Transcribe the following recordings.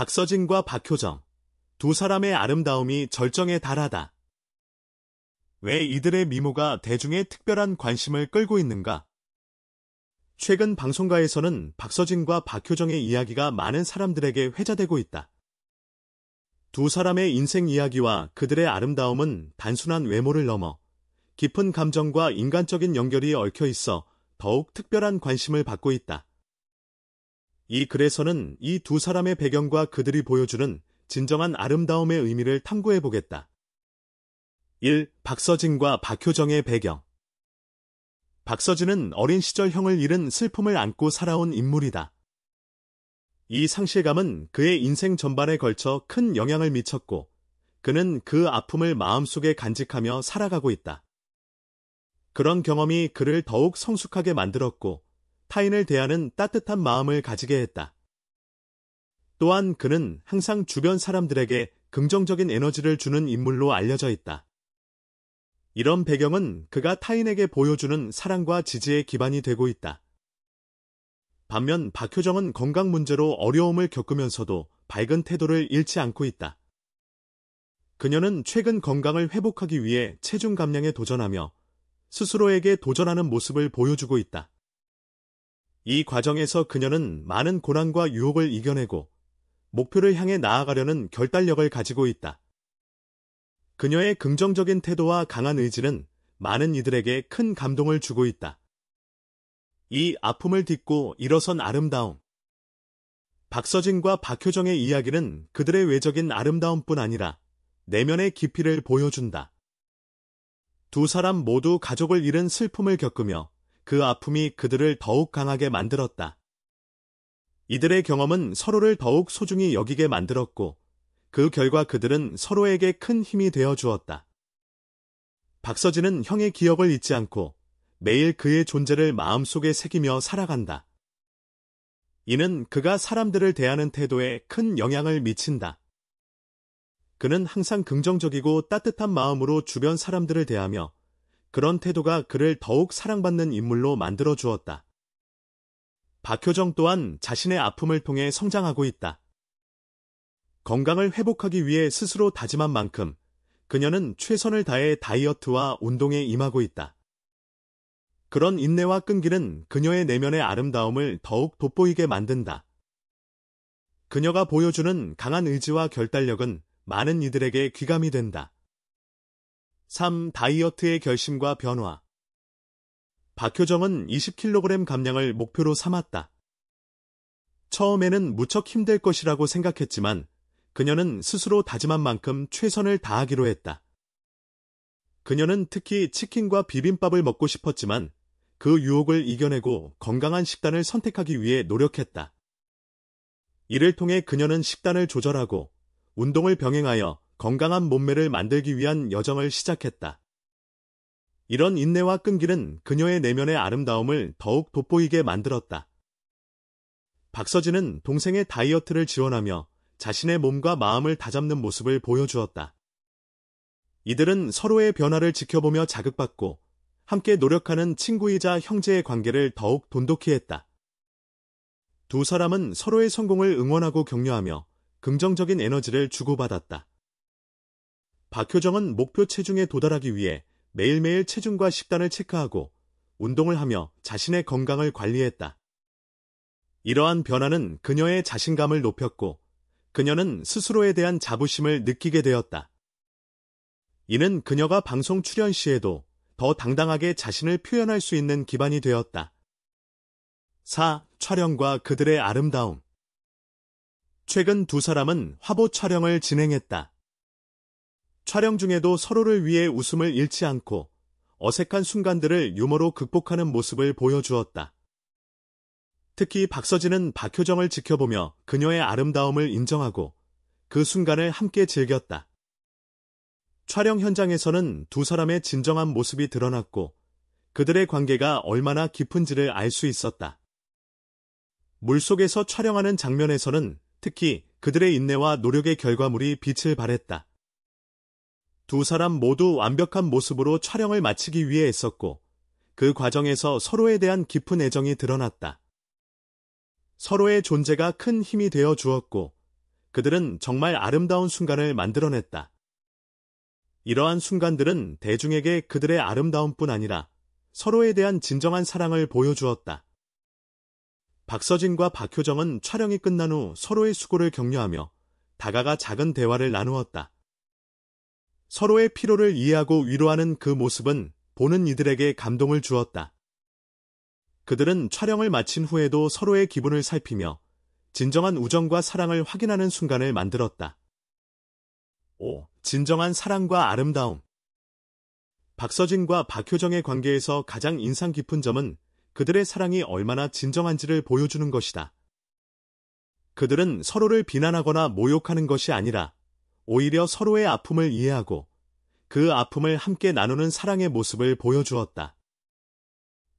박서진과 박효정. 두 사람의 아름다움이 절정에 달하다. 왜 이들의 미모가 대중의 특별한 관심을 끌고 있는가? 최근 방송가에서는 박서진과 박효정의 이야기가 많은 사람들에게 회자되고 있다. 두 사람의 인생 이야기와 그들의 아름다움은 단순한 외모를 넘어 깊은 감정과 인간적인 연결이 얽혀 있어 더욱 특별한 관심을 받고 있다. 이 글에서는 이 두 사람의 배경과 그들이 보여주는 진정한 아름다움의 의미를 탐구해 보겠다. 1. 박서진과 박효정의 배경 박서진은 어린 시절 형을 잃은 슬픔을 안고 살아온 인물이다. 이 상실감은 그의 인생 전반에 걸쳐 큰 영향을 미쳤고 그는 그 아픔을 마음속에 간직하며 살아가고 있다. 그런 경험이 그를 더욱 성숙하게 만들었고 타인을 대하는 따뜻한 마음을 가지게 했다. 또한 그는 항상 주변 사람들에게 긍정적인 에너지를 주는 인물로 알려져 있다. 이런 배경은 그가 타인에게 보여주는 사랑과 지지의 기반이 되고 있다. 반면 박효정은 건강 문제로 어려움을 겪으면서도 밝은 태도를 잃지 않고 있다. 그녀는 최근 건강을 회복하기 위해 체중 감량에 도전하며 스스로에게 도전하는 모습을 보여주고 있다. 이 과정에서 그녀는 많은 고난과 유혹을 이겨내고 목표를 향해 나아가려는 결단력을 가지고 있다. 그녀의 긍정적인 태도와 강한 의지는 많은 이들에게 큰 감동을 주고 있다. 이 아픔을 딛고 일어선 아름다움. 박서진과 박효정의 이야기는 그들의 외적인 아름다움뿐 아니라 내면의 깊이를 보여준다. 두 사람 모두 가족을 잃은 슬픔을 겪으며 그 아픔이 그들을 더욱 강하게 만들었다. 이들의 경험은 서로를 더욱 소중히 여기게 만들었고 그 결과 그들은 서로에게 큰 힘이 되어 주었다. 박서진은 형의 기억을 잊지 않고 매일 그의 존재를 마음속에 새기며 살아간다. 이는 그가 사람들을 대하는 태도에 큰 영향을 미친다. 그는 항상 긍정적이고 따뜻한 마음으로 주변 사람들을 대하며 그런 태도가 그를 더욱 사랑받는 인물로 만들어 주었다. 박효정 또한 자신의 아픔을 통해 성장하고 있다. 건강을 회복하기 위해 스스로 다짐한 만큼 그녀는 최선을 다해 다이어트와 운동에 임하고 있다. 그런 인내와 끈기는 그녀의 내면의 아름다움을 더욱 돋보이게 만든다. 그녀가 보여주는 강한 의지와 결단력은 많은 이들에게 귀감이 된다. 3. 다이어트의 결심과 변화 박효정은 20kg 감량을 목표로 삼았다. 처음에는 무척 힘들 것이라고 생각했지만 그녀는 스스로 다짐한 만큼 최선을 다하기로 했다. 그녀는 특히 치킨과 비빔밥을 먹고 싶었지만 그 유혹을 이겨내고 건강한 식단을 선택하기 위해 노력했다. 이를 통해 그녀는 식단을 조절하고 운동을 병행하여 건강한 몸매를 만들기 위한 여정을 시작했다. 이런 인내와 끈기는 그녀의 내면의 아름다움을 더욱 돋보이게 만들었다. 박서진은 동생의 다이어트를 지원하며 자신의 몸과 마음을 다잡는 모습을 보여주었다. 이들은 서로의 변화를 지켜보며 자극받고 함께 노력하는 친구이자 형제의 관계를 더욱 돈독히 했다. 두 사람은 서로의 성공을 응원하고 격려하며 긍정적인 에너지를 주고받았다. 박효정은 목표 체중에 도달하기 위해 매일매일 체중과 식단을 체크하고 운동을 하며 자신의 건강을 관리했다. 이러한 변화는 그녀의 자신감을 높였고 그녀는 스스로에 대한 자부심을 느끼게 되었다. 이는 그녀가 방송 출연 시에도 더 당당하게 자신을 표현할 수 있는 기반이 되었다. 4. 촬영과 그들의 아름다움 최근 두 사람은 화보 촬영을 진행했다. 촬영 중에도 서로를 위해 웃음을 잃지 않고 어색한 순간들을 유머로 극복하는 모습을 보여주었다. 특히 박서진은 박효정을 지켜보며 그녀의 아름다움을 인정하고 그 순간을 함께 즐겼다. 촬영 현장에서는 두 사람의 진정한 모습이 드러났고 그들의 관계가 얼마나 깊은지를 알 수 있었다. 물속에서 촬영하는 장면에서는 특히 그들의 인내와 노력의 결과물이 빛을 발했다. 두 사람 모두 완벽한 모습으로 촬영을 마치기 위해 애썼고 그 과정에서 서로에 대한 깊은 애정이 드러났다. 서로의 존재가 큰 힘이 되어 주었고 그들은 정말 아름다운 순간을 만들어냈다. 이러한 순간들은 대중에게 그들의 아름다움뿐 아니라 서로에 대한 진정한 사랑을 보여주었다. 박서진과 박효정은 촬영이 끝난 후 서로의 수고를 격려하며 다가가 작은 대화를 나누었다. 서로의 피로를 이해하고 위로하는 그 모습은 보는 이들에게 감동을 주었다. 그들은 촬영을 마친 후에도 서로의 기분을 살피며 진정한 우정과 사랑을 확인하는 순간을 만들었다. 5. 진정한 사랑과 아름다움 박서진과 박효정의 관계에서 가장 인상 깊은 점은 그들의 사랑이 얼마나 진정한지를 보여주는 것이다. 그들은 서로를 비난하거나 모욕하는 것이 아니라 오히려 서로의 아픔을 이해하고 그 아픔을 함께 나누는 사랑의 모습을 보여주었다.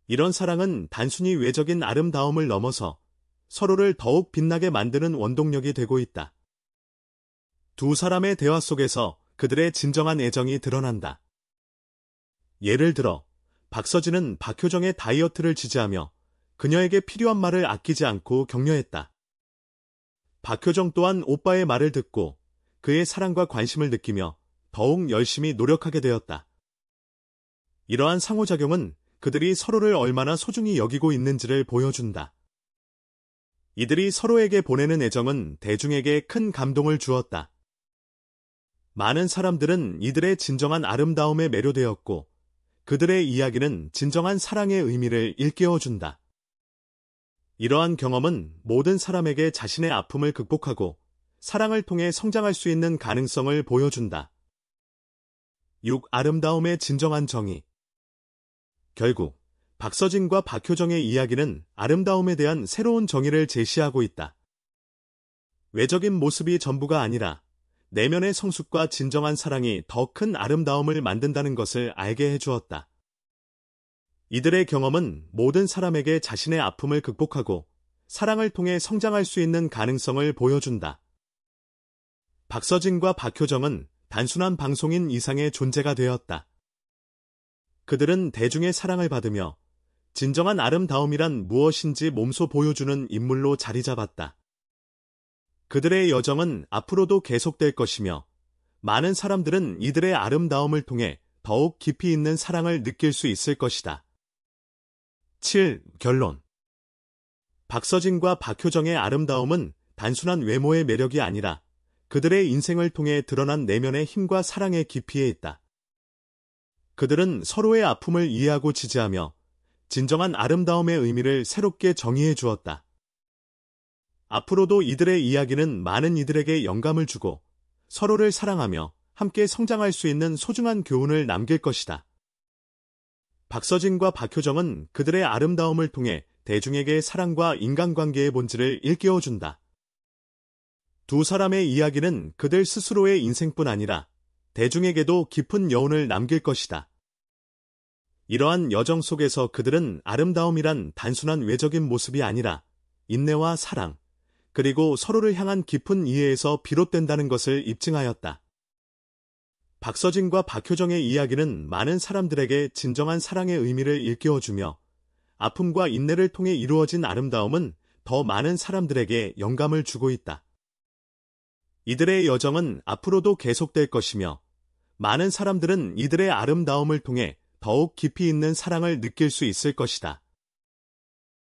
이런 사랑은 단순히 외적인 아름다움을 넘어서 서로를 더욱 빛나게 만드는 원동력이 되고 있다. 두 사람의 대화 속에서 그들의 진정한 애정이 드러난다. 예를 들어, 박서진은 박효정의 다이어트를 지지하며 그녀에게 필요한 말을 아끼지 않고 격려했다. 박효정 또한 오빠의 말을 듣고 그의 사랑과 관심을 느끼며 더욱 열심히 노력하게 되었다. 이러한 상호작용은 그들이 서로를 얼마나 소중히 여기고 있는지를 보여준다. 이들이 서로에게 보내는 애정은 대중에게 큰 감동을 주었다. 많은 사람들은 이들의 진정한 아름다움에 매료되었고 그들의 이야기는 진정한 사랑의 의미를 일깨워준다. 이러한 경험은 모든 사람에게 자신의 아픔을 극복하고 사랑을 통해 성장할 수 있는 가능성을 보여준다. 6. 아름다움의 진정한 정의 결국 박서진과 박효정의 이야기는 아름다움에 대한 새로운 정의를 제시하고 있다. 외적인 모습이 전부가 아니라 내면의 성숙과 진정한 사랑이 더 큰 아름다움을 만든다는 것을 알게 해주었다. 이들의 경험은 모든 사람에게 자신의 아픔을 극복하고 사랑을 통해 성장할 수 있는 가능성을 보여준다. 박서진과 박효정은 단순한 방송인 이상의 존재가 되었다. 그들은 대중의 사랑을 받으며 진정한 아름다움이란 무엇인지 몸소 보여주는 인물로 자리 잡았다. 그들의 여정은 앞으로도 계속될 것이며 많은 사람들은 이들의 아름다움을 통해 더욱 깊이 있는 사랑을 느낄 수 있을 것이다. 7. 결론 박서진과 박효정의 아름다움은 단순한 외모의 매력이 아니라 그들의 인생을 통해 드러난 내면의 힘과 사랑의 깊이에 있다. 그들은 서로의 아픔을 이해하고 지지하며 진정한 아름다움의 의미를 새롭게 정의해 주었다. 앞으로도 이들의 이야기는 많은 이들에게 영감을 주고 서로를 사랑하며 함께 성장할 수 있는 소중한 교훈을 남길 것이다. 박서진과 박효정은 그들의 아름다움을 통해 대중에게 사랑과 인간관계의 본질을 일깨워준다. 두 사람의 이야기는 그들 스스로의 인생뿐 아니라 대중에게도 깊은 여운을 남길 것이다. 이러한 여정 속에서 그들은 아름다움이란 단순한 외적인 모습이 아니라 인내와 사랑, 그리고 서로를 향한 깊은 이해에서 비롯된다는 것을 입증하였다. 박서진과 박효정의 이야기는 많은 사람들에게 진정한 사랑의 의미를 일깨워주며 아픔과 인내를 통해 이루어진 아름다움은 더 많은 사람들에게 영감을 주고 있다. 이들의 여정은 앞으로도 계속될 것이며 많은 사람들은 이들의 아름다움을 통해 더욱 깊이 있는 사랑을 느낄 수 있을 것이다.